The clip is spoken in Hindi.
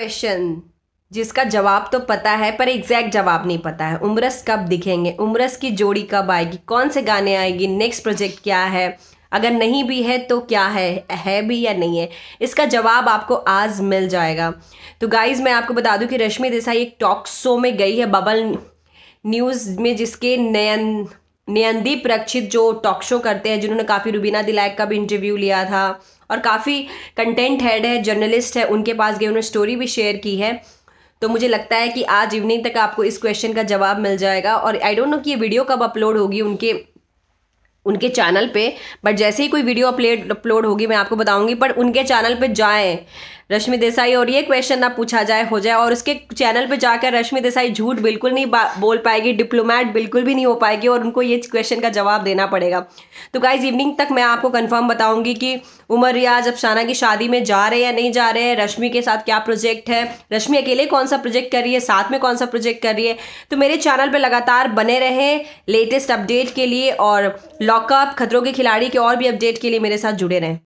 क्वेश्चन जिसका जवाब तो पता है पर एग्जैक्ट जवाब नहीं पता है उमरस कब दिखेंगे उमरस की जोड़ी कब आएगी कौन से गाने आएगी नेक्स्ट प्रोजेक्ट क्या है अगर नहीं भी है तो क्या है है भी या नहीं है इसका जवाब आपको आज मिल जाएगा तो गाइज मैं आपको बता दूं कि रश्मि देसाई एक टॉक शो में गई है बबल न्यूज़ में जिसके नयन नियंदीप रक्षित जो टॉक शो करते हैं जिन्होंने काफ़ी रुबीना दिलायक का भी इंटरव्यू लिया था और काफ़ी कंटेंट हेड है जर्नलिस्ट है उनके पास गए उन्होंने स्टोरी भी शेयर की है तो मुझे लगता है कि आज इवनिंग तक आपको इस क्वेश्चन का जवाब मिल जाएगा और आई डोंट नो कि ये वीडियो कब अपलोड होगी उनके उनके चैनल पे बट जैसे ही कोई वीडियो अपलोड अपलोड होगी मैं आपको बताऊंगी पर उनके चैनल पे जाएं रश्मि देसाई और ये क्वेश्चन ना पूछा जाए हो जाए और उसके चैनल पे जाकर रश्मि देसाई झूठ बिल्कुल नहीं बोल पाएगी डिप्लोमैट बिल्कुल भी नहीं हो पाएगी और उनको ये क्वेश्चन का जवाब देना पड़ेगा तो गाइज इवनिंग तक मैं आपको कन्फर्म बताऊंगी कि उमर रियाज अफसाना की शादी में जा रहे हैं या नहीं जा रहे हैं रश्मि के साथ क्या प्रोजेक्ट है रश्मि अकेले कौन सा प्रोजेक्ट कर रही है साथ में कौन सा प्रोजेक्ट कर रही है तो मेरे चैनल पर लगातार बने रहे लेटेस्ट अपडेट के लिए और लॉकअप खतरों के खिलाड़ी के और भी अपडेट के लिए मेरे साथ जुड़े रहें